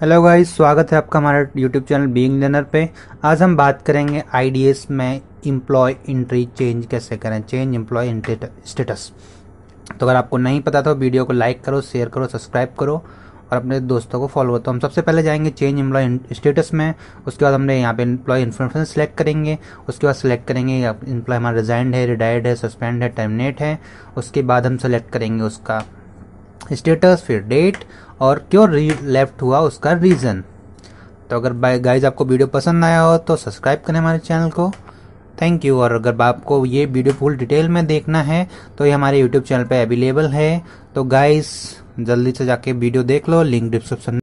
hello guys स्वागत है आपका हमारे यूट्यूब चैनल बीइंग लर्नर पे आज हम बात करेंगे आईडीएस में एम्प्लॉय इंट्री चेंज कैसे करें चेंज एम्प्लॉय एंट्री स्टेटस तो अगर आपको नहीं पता तो वीडियो को लाइक करो शेयर करो सब्सक्राइब करो और अपने दोस्तों को फॉलो करो तो हम सबसे पहले जाएंगे चेंज एम्प्लॉय स्टेटस में उसके बाद हमने यहाँ पे एम्प्लॉय इन्फॉर्मेशन सेलेक्ट करेंगे उसके बाद सेलेक्ट करेंगे एम्प्लॉय हमारा रिजाइंड है रिटायर्ड है सस्पेंड है टर्मिनेट है उसके बाद हम सेलेक्ट करेंगे उसका स्टेटस फिर डेट और क्यों लेफ्ट हुआ उसका रीज़न तो अगर गाइज आपको वीडियो पसंद आया हो तो सब्सक्राइब करें हमारे चैनल को थैंक यू और अगर आपको ये वीडियो फुल डिटेल में देखना है तो ये हमारे यूट्यूब चैनल पे अवेलेबल है तो गाइस जल्दी से जाके वीडियो देख लो लिंक डिस्क्रिप्शन